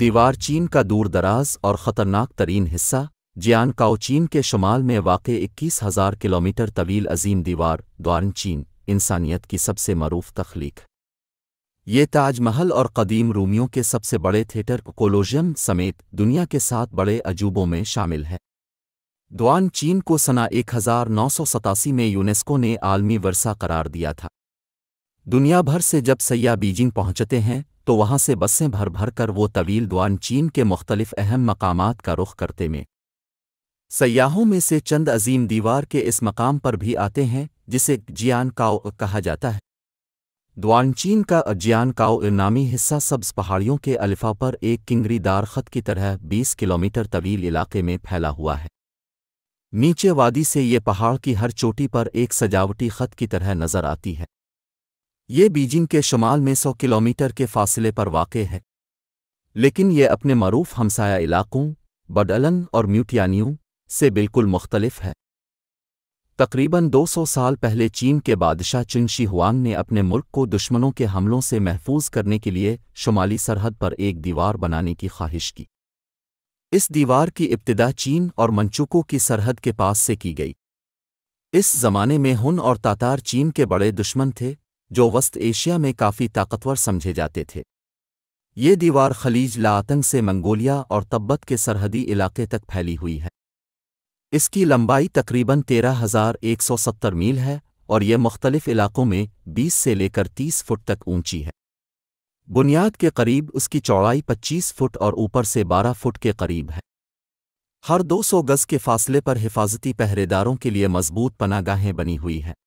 दीवार चीन का दूरदराज और ख़तरनाक तरीन हिस्सा जियान काओ के शुमाल में वाक़ इक्कीस हज़ार किलोमीटर तवील अजीम दीवार द्वारन चीन इंसानियत की सबसे मरूफ तख्लीक ये ताजमहल और कदीम रूमियों के सबसे बड़े थिएटर कोलोजियम समेत दुनिया के सात बड़े अजूबों में शामिल है द्वान चीन को सना एक में यूनेस्को ने आलमी वर्षा करार दिया था दुनिया भर से जब सैया बीजिंग पहुंचते हैं तो वहां से बसें भर भर कर वो तवील द्वान चीन के मुख्तलिफ अहम मकाम का रुख करते में सयाहों में से चंद अजीम दीवार के इस मकाम पर भी आते हैं जिसे जियान काओ कहा जाता है द्वानचीन का जियान काओ नामी हिस्सा सब्ज पहाड़ियों के अल्फा पर एक किंगरीदार खत की तरह 20 किलोमीटर तवील इलाके में फैला हुआ है नीचे वादी से ये पहाड़ की हर चोटी पर एक सजावटी खत की तरह नजर आती है ये बीजिंग के शुमाल में 100 किलोमीटर के फासले पर वाक़ है लेकिन ये अपने मरूफ हमसाया इलाकों बडलन और म्यूटियानियों से बिल्कुल मुख्तलिफ है तकरीबन 200 साल पहले चीन के बादशाह चिंगशी हुआंग ने अपने मुल्क को दुश्मनों के हमलों से महफूज करने के लिए शुमाली सरहद पर एक दीवार बनाने की ख्वाहिश की इस दीवार की इब्तदा चीन और मंचुकों की सरहद के पास से की गई इस जमाने में हुन और तातार चीन के बड़े दुश्मन थे जो वस्त एशिया में काफ़ी ताकतवर समझे जाते थे ये दीवार खलीज लातंग से मंगोलिया और तब्बत के सरहदी इलाके तक फैली हुई है इसकी लंबाई तकरीबन 13,170 मील है और यह मुख्तलिफ इलाकों में 20 से लेकर 30 फुट तक ऊंची है बुनियाद के करीब उसकी चौड़ाई 25 फुट और ऊपर से 12 फुट के करीब है हर 200 गज के फासले पर हिफाजती पहरेदारों के लिए मजबूत पनागाहें बनी हुई हैं